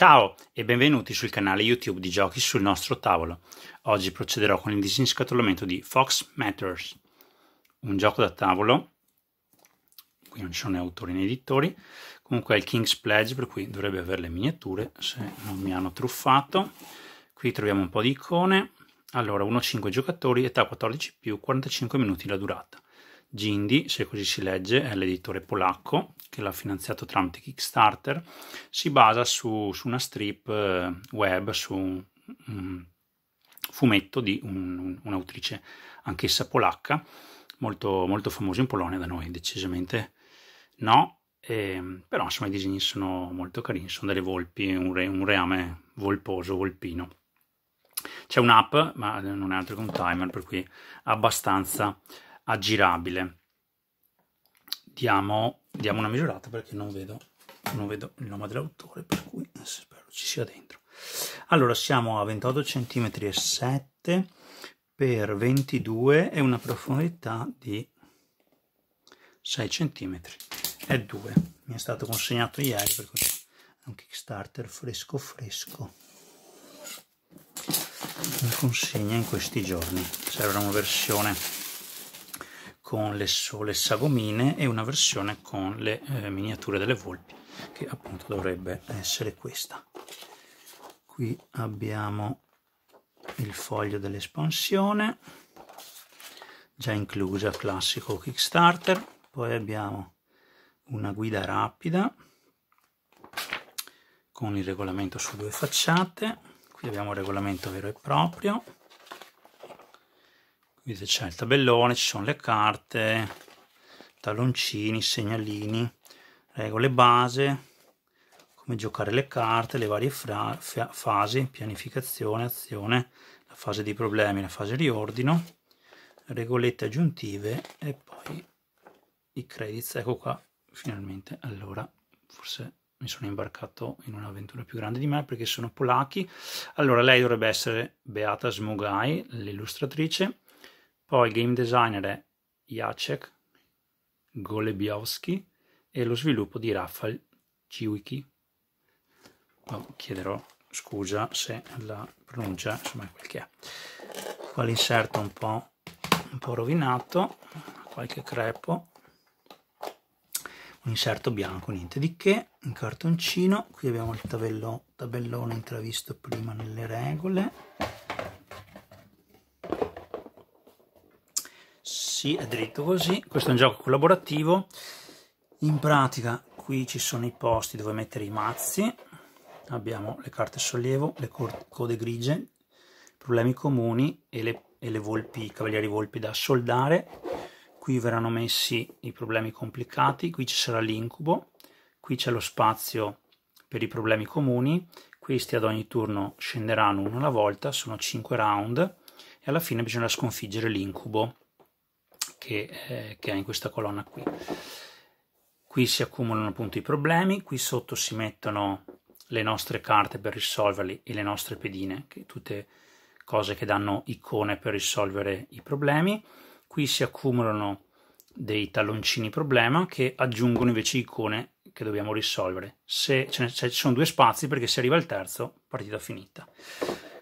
Ciao e benvenuti sul canale YouTube di Giochi sul nostro tavolo. Oggi procederò con il disinscatolamento di Fox Matters, un gioco da tavolo, qui non ci sono né autori né editori, comunque è il King's Pledge per cui dovrebbe avere le miniature se non mi hanno truffato. Qui troviamo un po' di icone, allora 1-5 giocatori, età 14 più 45 minuti la durata. Gindi, se così si legge, è l'editore polacco che l'ha finanziato tramite Kickstarter, si basa su, su una strip eh, web, su un fumetto di un, un'autrice anch'essa polacca, molto, molto famosa in Polonia da noi, decisamente no, e, ehm, però insomma i disegni sono molto carini, sono delle volpi, un, re, un reame volposo, volpino. C'è un'app, ma non è altro che un timer, per cui abbastanza aggirabile. Diamo, diamo una misurata perché non vedo, non vedo il nome dell'autore, per cui spero ci sia dentro. Allora, siamo a 28 cm e 7 per 22 e una profondità di 6 cm e 2. Mi è stato consegnato ieri per è un Kickstarter fresco fresco. Mi consegna in questi giorni. Serve una versione con le sole sagomine e una versione con le eh, miniature delle volpi che appunto dovrebbe essere questa qui abbiamo il foglio dell'espansione già inclusa classico kickstarter poi abbiamo una guida rapida con il regolamento su due facciate qui abbiamo il regolamento vero e proprio Vedete c'è il tabellone, ci sono le carte, talloncini, segnalini, regole base, come giocare le carte, le varie fasi, pianificazione, azione, la fase di problemi, la fase di riordino, regolette aggiuntive e poi i credits. Ecco qua, finalmente. Allora, forse mi sono imbarcato in un'avventura più grande di me perché sono polacchi. Allora, lei dovrebbe essere Beata Smogai, l'illustratrice. Poi il game designer è Jacek Golebiowski e lo sviluppo di Rafael Ciwicki. Oh, chiederò scusa se la pronuncia insomma è quel che è. Qua l'inserto un po', un po' rovinato, qualche crepo, un inserto bianco, niente di che, un cartoncino, qui abbiamo il tabello, tabellone intravisto prima nelle regole, sì, è dritto così. Questo è un gioco collaborativo. In pratica qui ci sono i posti dove mettere i mazzi. Abbiamo le carte sollievo, le code grigie, problemi comuni e le, e le volpi, i cavalieri volpi da soldare. Qui verranno messi i problemi complicati, qui ci sarà l'incubo, qui c'è lo spazio per i problemi comuni. Questi ad ogni turno scenderanno uno alla volta, sono 5 round e alla fine bisogna sconfiggere l'incubo che, eh, che ha in questa colonna qui. Qui si accumulano appunto i problemi, qui sotto si mettono le nostre carte per risolverli e le nostre pedine, che tutte cose che danno icone per risolvere i problemi. Qui si accumulano dei talloncini problema che aggiungono invece icone che dobbiamo risolvere. Se ce ne ci sono due spazi, perché se arriva il terzo, partita finita.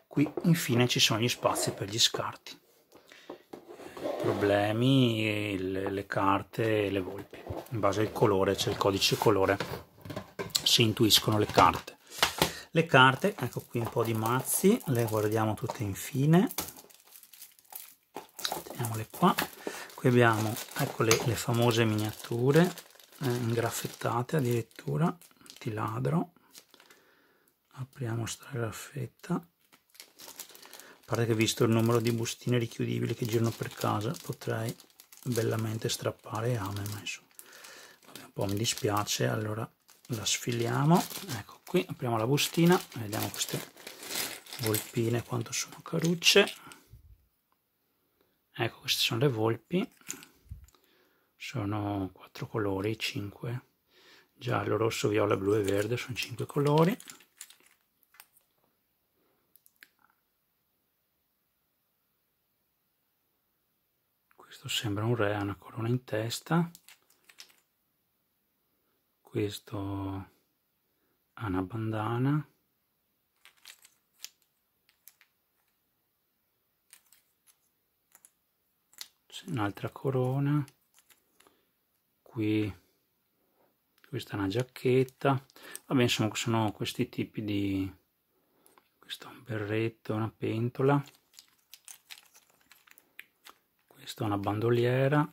Qui infine ci sono gli spazi per gli scarti problemi le, le carte e le volpi. In base al colore, c'è il codice colore, si intuiscono le carte. Le carte, ecco qui un po' di mazzi, le guardiamo tutte infine. Teniamole qua. Qui abbiamo ecco le, le famose miniature, eh, ingraffettate addirittura, ti ladro. Apriamo sta graffetta parte che visto il numero di bustine richiudibili che girano per casa potrei bellamente strappare ame ma insomma un po' mi dispiace allora la sfiliamo ecco qui apriamo la bustina vediamo queste volpine quanto sono carucce ecco queste sono le volpi sono quattro colori 5 giallo rosso viola blu e verde sono cinque colori questo sembra un re, ha una corona in testa, questo ha una bandana, un'altra corona, qui questa è una giacchetta, vabbè insomma sono questi tipi di, questo è un berretto, una pentola, questa è una bandoliera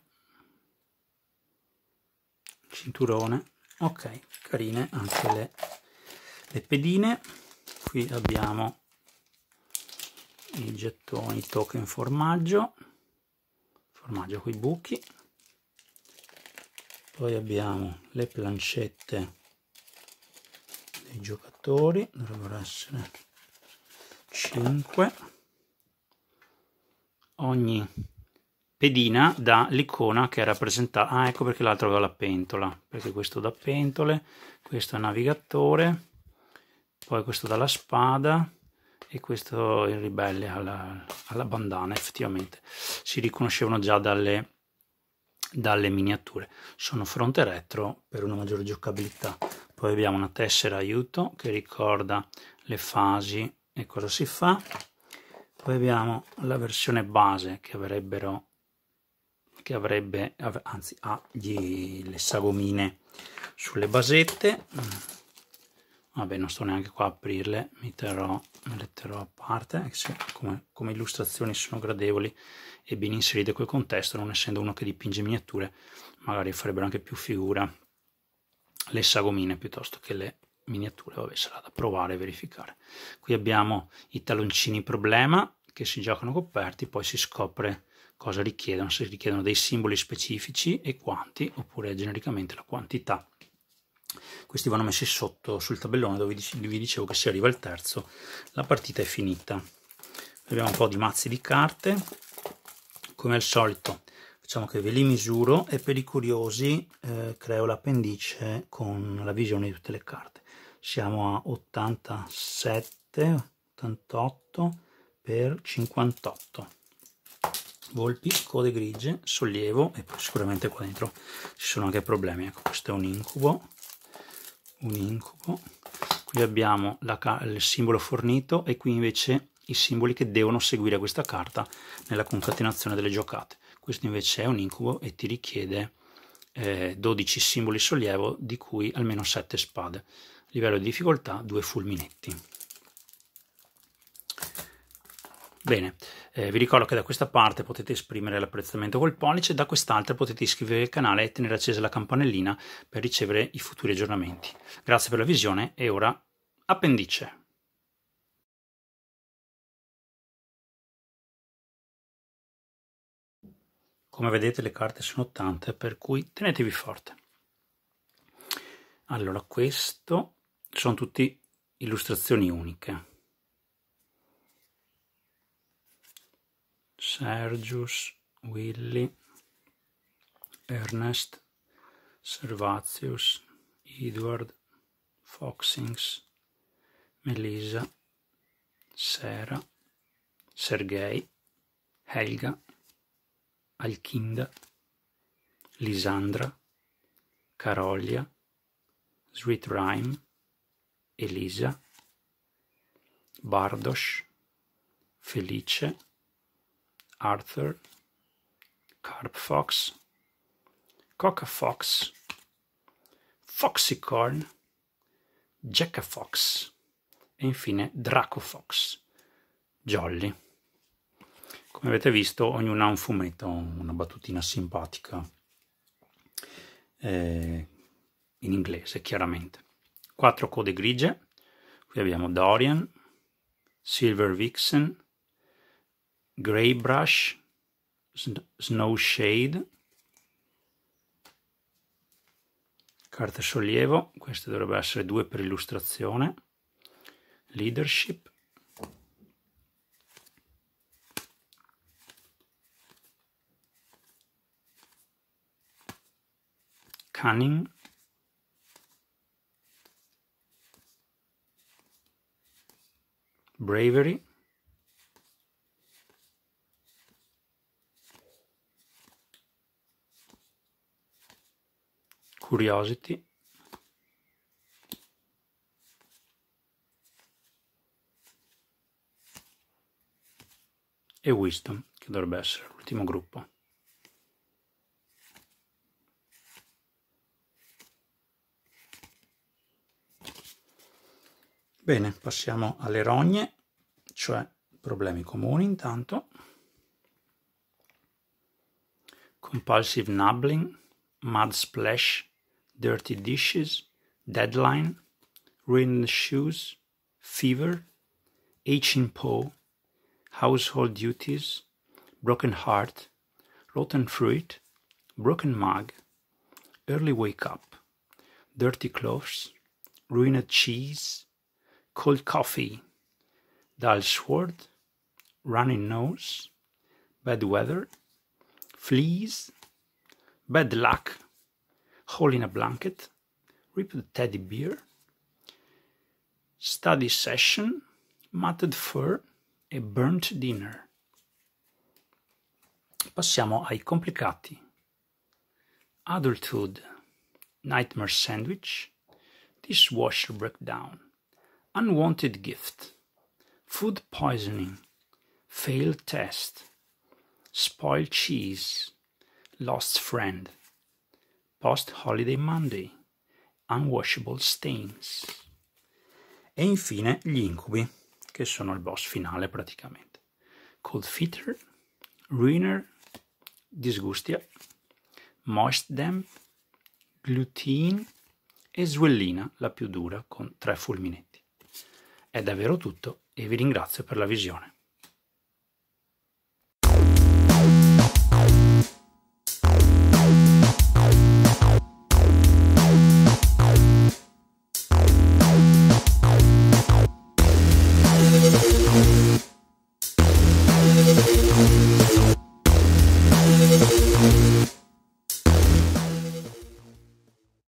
cinturone ok carine anche le, le pedine qui abbiamo i gettoni token formaggio formaggio con i buchi poi abbiamo le plancette dei giocatori dovrebbero essere 5 ogni pedina l'icona che rappresenta ah ecco perché l'altro aveva la pentola perché questo da pentole questo è navigatore poi questo dalla spada e questo il ribelle alla, alla bandana effettivamente si riconoscevano già dalle, dalle miniature sono fronte e retro per una maggiore giocabilità poi abbiamo una tessera aiuto che ricorda le fasi e cosa si fa poi abbiamo la versione base che avrebbero che avrebbe, anzi ha gli, le sagomine sulle basette mm. vabbè non sto neanche qua a aprirle mi terrò, le terrò a parte come, come, illustrazioni sono gradevoli e ben inserite quel contesto non essendo uno che dipinge miniature magari farebbero anche più figura le sagomine piuttosto che le miniature vabbè sarà da provare e verificare qui abbiamo i taloncini problema che si giocano coperti poi si scopre cosa richiedono, se richiedono dei simboli specifici e quanti, oppure genericamente la quantità. Questi vanno messi sotto sul tabellone dove vi dicevo che se arriva il terzo la partita è finita. Abbiamo un po' di mazzi di carte, come al solito facciamo che ve li misuro e per i curiosi eh, creo l'appendice con la visione di tutte le carte. Siamo a 87, 88 per 58 volpi, code grigie, sollievo e poi sicuramente qua dentro ci sono anche problemi. Ecco, questo è un incubo, un incubo. Qui abbiamo la, il simbolo fornito e qui invece i simboli che devono seguire questa carta nella concatenazione delle giocate. Questo invece è un incubo e ti richiede eh, 12 simboli sollievo di cui almeno 7 spade. Livello di difficoltà 2 fulminetti. Bene, eh, vi ricordo che da questa parte potete esprimere l'apprezzamento col pollice, da quest'altra potete iscrivervi al canale e tenere accesa la campanellina per ricevere i futuri aggiornamenti. Grazie per la visione e ora appendice. Come vedete le carte sono tante, per cui tenetevi forte. Allora, questo sono tutte illustrazioni uniche. Sergius, Willy, Ernest, Servatius, Edward, Foxings, Melissa, Sera, Sergei, Helga, Alkinda, Lisandra, Carolia, Sweet Rhyme, Elisa, Bardosh, Felice, Arthur, Carp Fox, Coca Fox, Foxycorn, Jacka Fox e infine Draco Fox, Jolly. Come avete visto, ognuno ha un fumetto, una battutina simpatica, eh, in inglese chiaramente. Quattro code grigie, qui abbiamo Dorian, Silver Vixen, Graybrush, Brush, Snow Shade, Carta Sollievo, queste dovrebbero essere due per illustrazione, Leadership, Cunning, Bravery, Curiosity e Wisdom, che dovrebbe essere l'ultimo gruppo. Bene, passiamo alle rogne, cioè problemi comuni intanto. Compulsive Nubbling, Mud Splash, dirty dishes, deadline, ruined shoes, fever, itching paw, household duties, broken heart, rotten fruit, broken mug, early wake up, dirty clothes, ruined cheese, cold coffee, dull sword, running nose, bad weather, fleas, bad luck, Hole in a Blanket, Rip the Teddy Bear, Study Session, Matted Fur a Burnt Dinner. Passiamo ai complicati. Adulthood, Nightmare Sandwich, Dishwasher Breakdown, Unwanted Gift, Food Poisoning, Failed Test, Spoiled Cheese, Lost Friend. Post-Holiday Monday, Unwashable Stains e infine gli incubi, che sono il boss finale praticamente. Cold Fitter, Ruiner, Disgustia, Moist Damp, Glutine e Swellina, la più dura, con tre fulminetti. È davvero tutto e vi ringrazio per la visione.